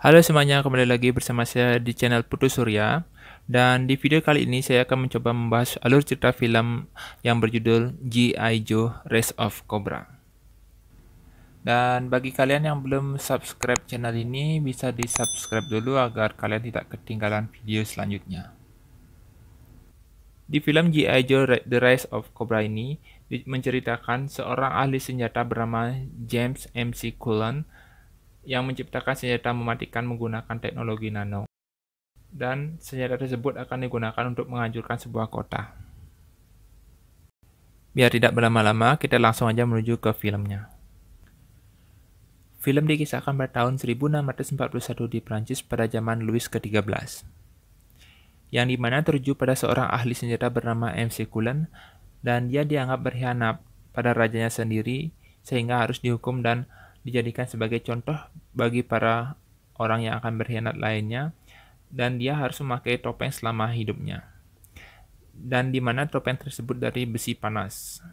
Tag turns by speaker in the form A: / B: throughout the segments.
A: Halo semuanya, kembali lagi bersama saya di channel Putu Surya dan di video kali ini saya akan mencoba membahas alur cerita film yang berjudul G.I. Joe Race of Cobra. Dan bagi kalian yang belum subscribe channel ini bisa di subscribe dulu agar kalian tidak ketinggalan video selanjutnya. Di film G.I. Joe The Rise of Cobra ini menceritakan seorang ahli senjata bernama James M.C. Cullen yang menciptakan senjata mematikan menggunakan teknologi nano. Dan senjata tersebut akan digunakan untuk menghancurkan sebuah kota. Biar tidak berlama-lama, kita langsung aja menuju ke filmnya. Film dikisahkan pada tahun 1641 di Prancis pada zaman Louis ke-13, yang dimana terjun pada seorang ahli senjata bernama MC Cullen, dan dia dianggap berkhianat pada rajanya sendiri sehingga harus dihukum dan dijadikan sebagai contoh bagi para orang yang akan berkhianat lainnya dan dia harus memakai topeng selama hidupnya. Dan di mana topeng tersebut dari besi panas.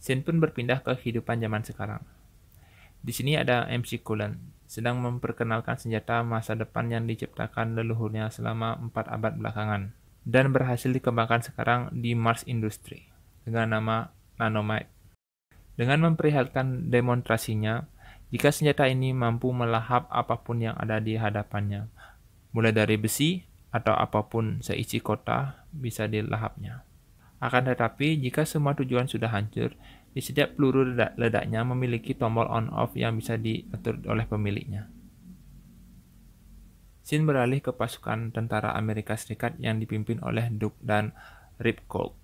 A: Sin pun berpindah ke kehidupan zaman sekarang. Di sini ada MC Kulan, sedang memperkenalkan senjata masa depan yang diciptakan leluhurnya selama 4 abad belakangan, dan berhasil dikembangkan sekarang di Mars Industry dengan nama Nanomite. Dengan memperlihatkan demonstrasinya, jika senjata ini mampu melahap apapun yang ada di hadapannya, mulai dari besi atau apapun seisi kota bisa dilahapnya. Akan tetapi, jika semua tujuan sudah hancur, di setiap peluru ledaknya memiliki tombol on-off yang bisa diatur oleh pemiliknya. Sin beralih ke pasukan tentara Amerika Serikat yang dipimpin oleh Duke dan Cole.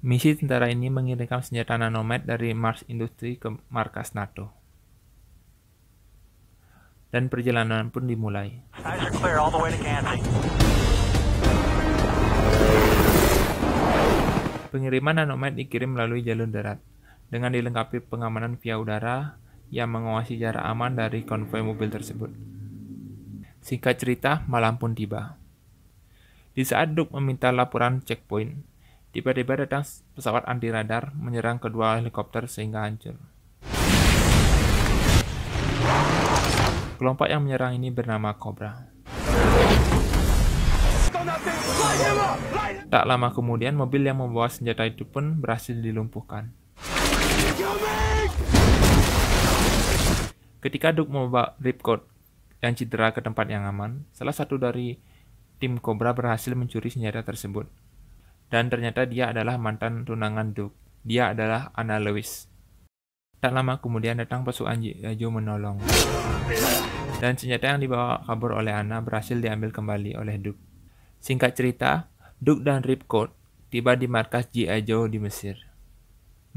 A: Misi tentara ini mengirimkan senjata nanomet dari Mars Industri ke markas NATO. Dan perjalanan pun dimulai. Pengiriman nanomet dikirim melalui jalur darat, dengan dilengkapi pengamanan via udara yang mengawasi jarak aman dari konvoi mobil tersebut. Singkat cerita, malam pun tiba. Di saat Duke meminta laporan checkpoint, Tiba-tiba datang pesawat anti radar menyerang kedua helikopter sehingga hancur. Kelompok yang menyerang ini bernama Cobra. Tak lama kemudian, mobil yang membawa senjata itu pun berhasil dilumpuhkan. Ketika Duke membawa Ripcord yang cedera ke tempat yang aman, salah satu dari tim Cobra berhasil mencuri senjata tersebut dan ternyata dia adalah mantan tunangan Duke. Dia adalah Anna Lewis. Tak lama kemudian datang pasukan Yajo eh, menolong. Dan senjata yang dibawa kabur oleh Anna berhasil diambil kembali oleh Duke. Singkat cerita, Duke dan Ripcord tiba di markas G.I. Joe di Mesir.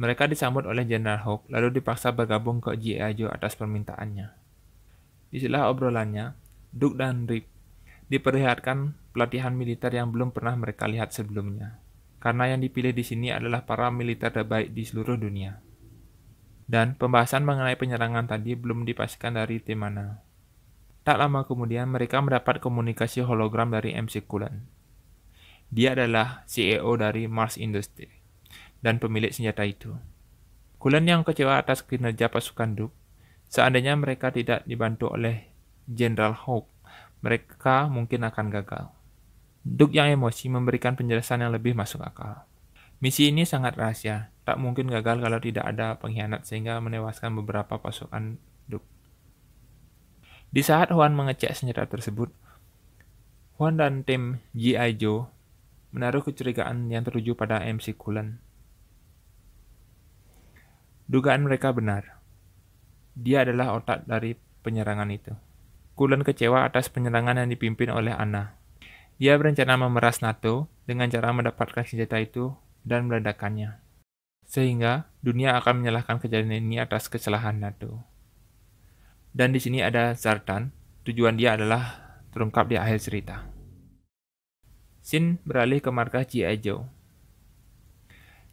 A: Mereka disambut oleh General Hawk lalu dipaksa bergabung ke G.I. Joe atas permintaannya. Di setelah obrolannya, Duke dan Rip diperlihatkan pelatihan militer yang belum pernah mereka lihat sebelumnya karena yang dipilih di sini adalah para militer terbaik di seluruh dunia. Dan pembahasan mengenai penyerangan tadi belum dipastikan dari tim mana. Tak lama kemudian mereka mendapat komunikasi hologram dari MC Kulan. Dia adalah CEO dari Mars Industry dan pemilik senjata itu. Kulan yang kecewa atas kinerja pasukan Duke, seandainya mereka tidak dibantu oleh Jenderal Hawk, mereka mungkin akan gagal. Duk yang emosi memberikan penjelasan yang lebih masuk akal. Misi ini sangat rahasia, tak mungkin gagal kalau tidak ada pengkhianat sehingga menewaskan beberapa pasukan Duk. Di saat Huan mengecek senjata tersebut, Huan dan tim G.I. Joe menaruh kecurigaan yang tertuju pada MC Kulan. Dugaan mereka benar. Dia adalah otak dari penyerangan itu. Kulan kecewa atas penyerangan yang dipimpin oleh Anna. Ia berencana memeras NATO dengan cara mendapatkan senjata itu dan meledakannya. Sehingga dunia akan menyalahkan kejadian ini atas kesalahan NATO. Dan di sini ada Zartan, tujuan dia adalah terungkap di akhir cerita. Sin beralih ke markah G.I. Joe.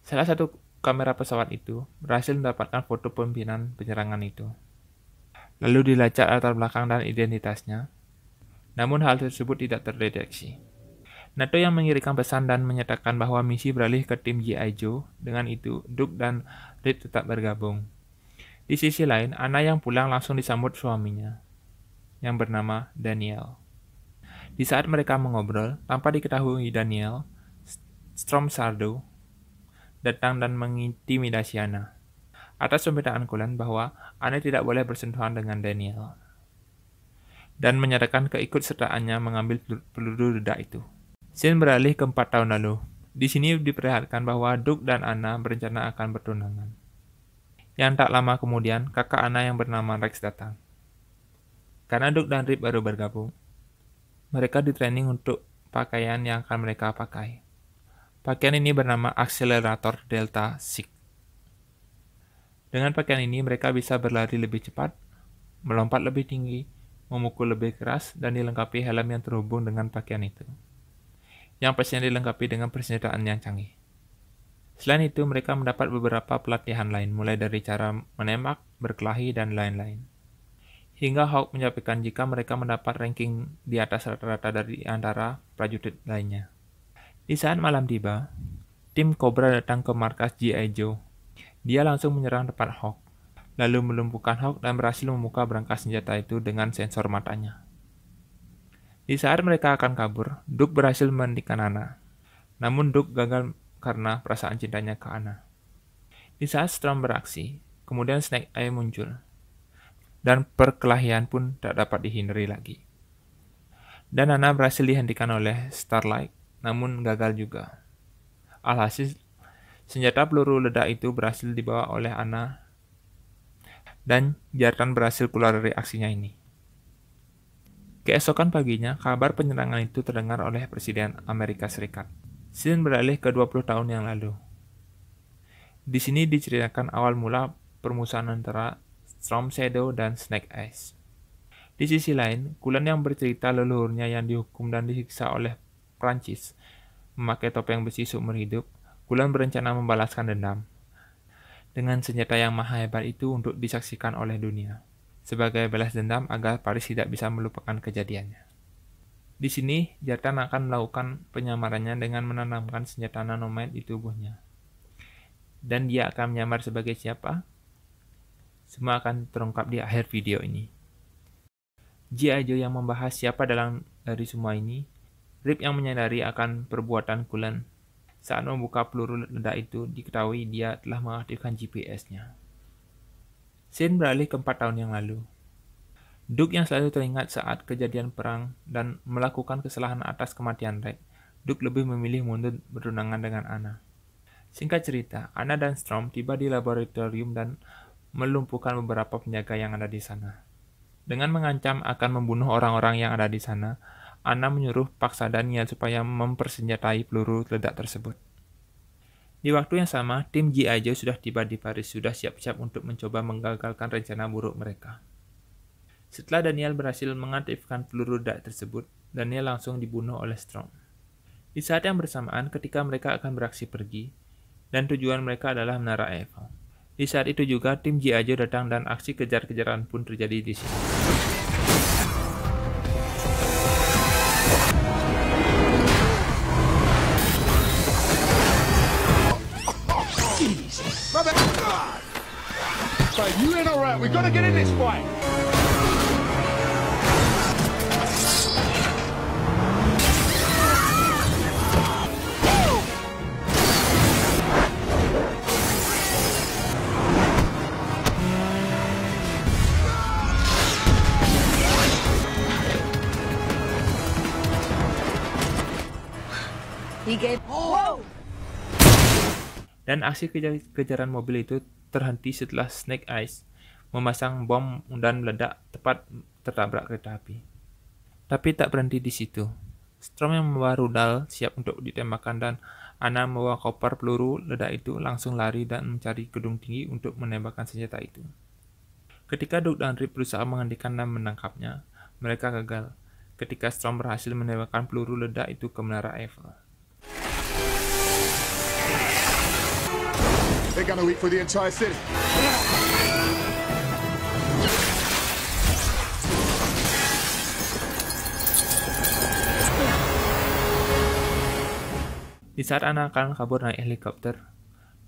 A: Salah satu kamera pesawat itu berhasil mendapatkan foto pemimpinan penyerangan itu. Lalu dilacak latar belakang dan identitasnya, namun hal tersebut tidak terdeteksi. NATO yang mengirimkan pesan dan menyatakan bahwa misi beralih ke tim G.I. Joe, dengan itu Duke dan Reed tetap bergabung. Di sisi lain, Anna yang pulang langsung disambut suaminya, yang bernama Daniel. Di saat mereka mengobrol, tanpa diketahui Daniel, Strom Sardo datang dan mengintimidasi Anna. Atas permintaan Kulan bahwa Anna tidak boleh bersentuhan dengan Daniel dan menyatakan keikutsertaannya mengambil peluru ledak itu. Sin beralih ke empat tahun lalu. Di sini diperlihatkan bahwa Duke dan Anna berencana akan bertunangan. Yang tak lama kemudian, kakak Anna yang bernama Rex datang. Karena Duke dan Rip baru bergabung, mereka ditraining untuk pakaian yang akan mereka pakai. Pakaian ini bernama Accelerator delta Six. Dengan pakaian ini mereka bisa berlari lebih cepat, melompat lebih tinggi, memukul lebih keras, dan dilengkapi helm yang terhubung dengan pakaian itu. Yang pastinya dilengkapi dengan persenjataan yang canggih. Selain itu, mereka mendapat beberapa pelatihan lain, mulai dari cara menembak, berkelahi, dan lain-lain. Hingga Hawk menyampaikan jika mereka mendapat ranking di atas rata-rata dari antara prajurit lainnya. Di saat malam tiba, tim Cobra datang ke markas G.I. Joe. Dia langsung menyerang tempat Hawk lalu melumpuhkan Hawk dan berhasil membuka berangkas senjata itu dengan sensor matanya. Di saat mereka akan kabur, Duke berhasil menikah Anna. Namun Duke gagal karena perasaan cintanya ke Anna. Di saat Storm beraksi, kemudian Snake Eye muncul. Dan perkelahian pun tak dapat dihindari lagi. Dan Anna berhasil dihentikan oleh Starlight, namun gagal juga. Alhasil, senjata peluru ledak itu berhasil dibawa oleh Anna dan Jartan berhasil keluar dari aksinya ini. Keesokan paginya, kabar penyerangan itu terdengar oleh Presiden Amerika Serikat. Sin beralih ke 20 tahun yang lalu. Di sini diceritakan awal mula permusuhan antara Storm Shadow dan Snake Eyes. Di sisi lain, Kulan yang bercerita leluhurnya yang dihukum dan disiksa oleh Prancis memakai topeng besi seumur hidup, Kulan berencana membalaskan dendam dengan senjata yang maha hebat itu untuk disaksikan oleh dunia, sebagai balas dendam agar Paris tidak bisa melupakan kejadiannya. Di sini, Jatan akan melakukan penyamarannya dengan menanamkan senjata nanomain di tubuhnya. Dan dia akan menyamar sebagai siapa? Semua akan terungkap di akhir video ini. Ji Joe yang membahas siapa dalam dari semua ini, Rip yang menyadari akan perbuatan Kulan saat membuka peluru ledak itu, diketahui dia telah mengaktifkan GPS-nya. Sin beralih ke empat tahun yang lalu. Duke yang selalu teringat saat kejadian perang dan melakukan kesalahan atas kematian Rex, Duke lebih memilih mundur berundangan dengan Anna. Singkat cerita, Anna dan Strom tiba di laboratorium dan melumpuhkan beberapa penjaga yang ada di sana. Dengan mengancam akan membunuh orang-orang yang ada di sana, Anna menyuruh paksa Daniel supaya mempersenjatai peluru ledak tersebut. Di waktu yang sama, tim G.I. Joe sudah tiba di Paris, sudah siap-siap untuk mencoba menggagalkan rencana buruk mereka. Setelah Daniel berhasil mengaktifkan peluru ledak tersebut, Daniel langsung dibunuh oleh Strong. Di saat yang bersamaan, ketika mereka akan beraksi pergi, dan tujuan mereka adalah Menara Eiffel. Di saat itu juga, tim G.I. Joe datang dan aksi kejar-kejaran pun terjadi di sini. We've got to get in this fight. Oh. Dan aksi kejar-kejaran mobil itu terhenti setelah Snake Eyes memasang bom dan meledak tepat tertabrak kereta api. Tapi tak berhenti di situ. Strom yang membawa rudal siap untuk ditembakkan dan Ana membawa koper peluru ledak itu langsung lari dan mencari gedung tinggi untuk menembakkan senjata itu. Ketika Doug dan Rip berusaha menghentikan dan menangkapnya, mereka gagal ketika Strom berhasil menembakkan peluru ledak itu ke menara Eiffel. They're gonna wait for the entire city. Di saat anak akan kabur naik helikopter,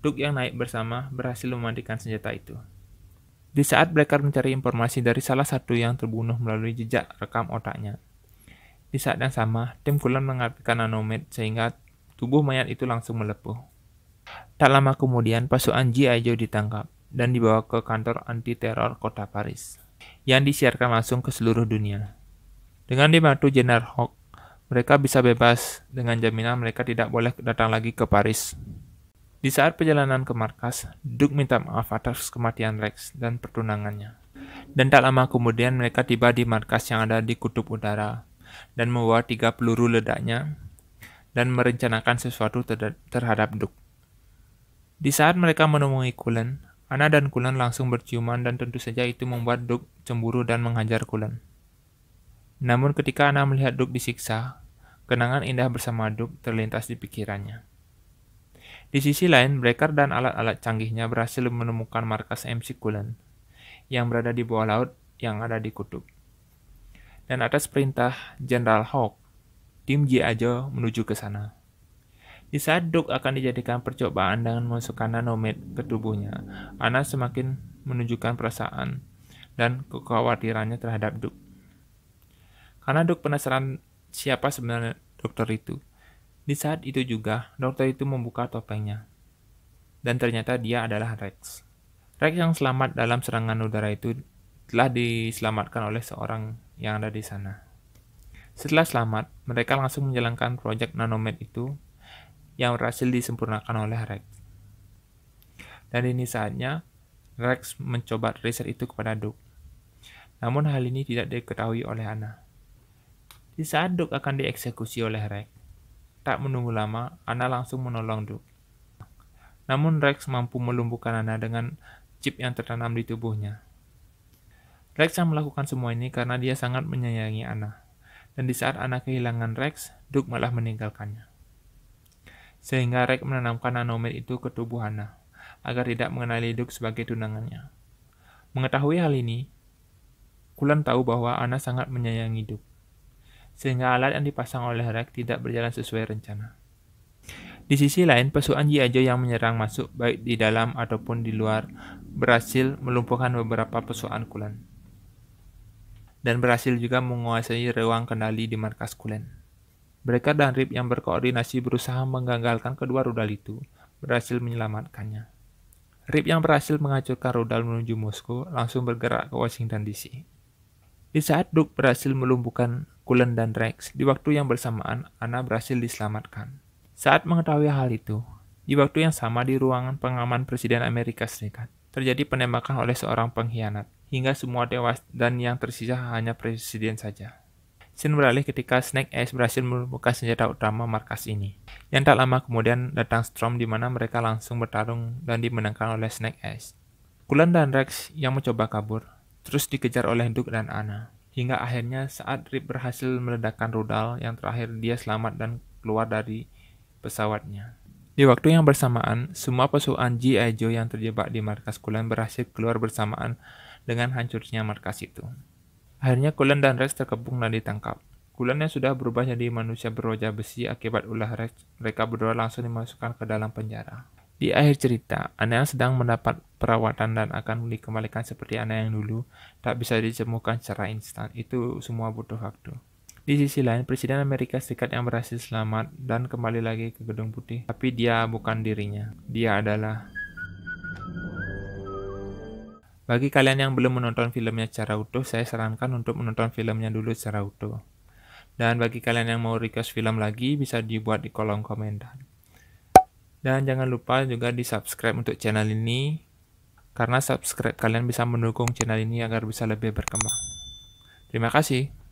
A: Duke yang naik bersama berhasil memandikan senjata itu. Di saat Blackheart mencari informasi dari salah satu yang terbunuh melalui jejak rekam otaknya. Di saat yang sama, tim Kulan mengaktifkan nanomed sehingga tubuh mayat itu langsung melepuh. Tak lama kemudian, pasukan G.I. Joe ditangkap dan dibawa ke kantor anti-teror kota Paris, yang disiarkan langsung ke seluruh dunia. Dengan dibantu Jenner Hawk, mereka bisa bebas dengan jaminan mereka tidak boleh datang lagi ke Paris. Di saat perjalanan ke markas, Duke minta maaf atas kematian Rex dan pertunangannya. Dan tak lama kemudian mereka tiba di markas yang ada di kutub udara dan membawa tiga peluru ledaknya dan merencanakan sesuatu ter terhadap Duke. Di saat mereka menemui Kulen, Anna dan Kulen langsung berciuman dan tentu saja itu membuat Duke cemburu dan menghajar Kulen. Namun ketika Anna melihat Duke disiksa, Kenangan indah bersama Duke terlintas di pikirannya. Di sisi lain, Breaker dan alat-alat canggihnya berhasil menemukan markas MC Cullen yang berada di bawah laut yang ada di kutub. Dan atas perintah Jenderal Hawk, tim G.I. menuju ke sana. Di saat Duke akan dijadikan percobaan dengan memasukkan nanomed ke tubuhnya, Anna semakin menunjukkan perasaan dan kekhawatirannya terhadap Duke. Karena Duke penasaran siapa sebenarnya dokter itu. Di saat itu juga, dokter itu membuka topengnya. Dan ternyata dia adalah Rex. Rex yang selamat dalam serangan udara itu telah diselamatkan oleh seorang yang ada di sana. Setelah selamat, mereka langsung menjalankan proyek nanomed itu yang berhasil disempurnakan oleh Rex. Dan ini saatnya Rex mencoba riset itu kepada Duke. Namun hal ini tidak diketahui oleh Anna. Di saat Duk akan dieksekusi oleh Rex, tak menunggu lama, Ana langsung menolong Duk. Namun Rex mampu melumpuhkan Ana dengan chip yang tertanam di tubuhnya. Rex yang melakukan semua ini karena dia sangat menyayangi Ana. Dan di saat Ana kehilangan Rex, Duk malah meninggalkannya. Sehingga Rex menanamkan nanomed itu ke tubuh Ana, agar tidak mengenali Duk sebagai tunangannya. Mengetahui hal ini, Kulan tahu bahwa Ana sangat menyayangi Duk sehingga alat yang dipasang oleh Rack tidak berjalan sesuai rencana. Di sisi lain, pesuan Ajo yang menyerang masuk baik di dalam ataupun di luar berhasil melumpuhkan beberapa pasukan Kulen Dan berhasil juga menguasai ruang kendali di markas Kulen. Mereka dan Rip yang berkoordinasi berusaha menggagalkan kedua rudal itu, berhasil menyelamatkannya. Rip yang berhasil menghancurkan rudal menuju Moskow langsung bergerak ke Washington DC. Di saat Duke berhasil melumpuhkan Cullen dan Rex, di waktu yang bersamaan Anna berhasil diselamatkan. Saat mengetahui hal itu, di waktu yang sama di ruangan pengaman Presiden Amerika Serikat, terjadi penembakan oleh seorang pengkhianat, hingga semua tewas dan yang tersisa hanya Presiden saja. Scene beralih ketika Snake Eyes berhasil membuka senjata utama markas ini. Yang tak lama kemudian datang Storm di mana mereka langsung bertarung dan dimenangkan oleh Snake Eyes. Kulan dan Rex yang mencoba kabur, terus dikejar oleh Duke dan Anna. Hingga akhirnya saat Rip berhasil meledakkan rudal yang terakhir dia selamat dan keluar dari pesawatnya. Di waktu yang bersamaan, semua pasukan G.I. Joe yang terjebak di markas Kulen berhasil keluar bersamaan dengan hancurnya markas itu. Akhirnya Kulen dan Rex terkepung dan ditangkap. Kulen yang sudah berubah jadi manusia berwajah besi akibat ulah Rex, mereka berdua langsung dimasukkan ke dalam penjara. Di akhir cerita, yang sedang mendapat perawatan dan akan dikembalikan seperti Anna yang dulu, tak bisa ditemukan secara instan. Itu semua butuh waktu. Di sisi lain, Presiden Amerika Serikat yang berhasil selamat dan kembali lagi ke Gedung Putih, tapi dia bukan dirinya. Dia adalah... Bagi kalian yang belum menonton filmnya secara utuh, saya sarankan untuk menonton filmnya dulu secara utuh. Dan bagi kalian yang mau request film lagi, bisa dibuat di kolom komentar. Dan jangan lupa juga di subscribe untuk channel ini, karena subscribe kalian bisa mendukung channel ini agar bisa lebih berkembang. Terima kasih.